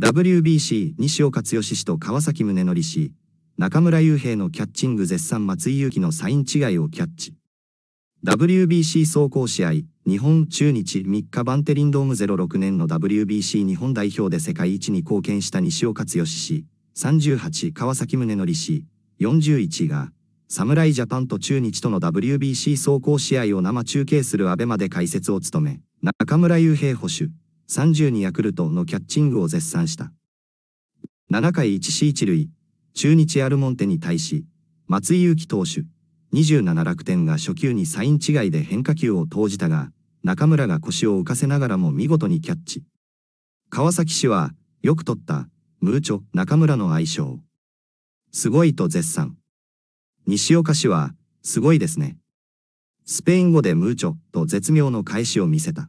WBC 西尾克義氏と川崎宗則氏、中村雄平のキャッチング絶賛松井祐希のサイン違いをキャッチ。WBC 走行試合、日本中日3日バンテリンドーム06年の WBC 日本代表で世界一に貢献した西尾克義氏、38川崎宗則氏、41が、侍ジャパンと中日との WBC 走行試合を生中継するアベマで解説を務め、中村雄平保守、3 2ヤクルトのキャッチングを絶賛した。7回 1C1 塁、中日アルモンテに対し、松井裕樹投手、27楽天が初球にサイン違いで変化球を投じたが、中村が腰を浮かせながらも見事にキャッチ。川崎氏は、よく取った、ムーチョ、中村の愛称。すごいと絶賛。西岡氏は、すごいですね。スペイン語でムーチョと絶妙の返しを見せた。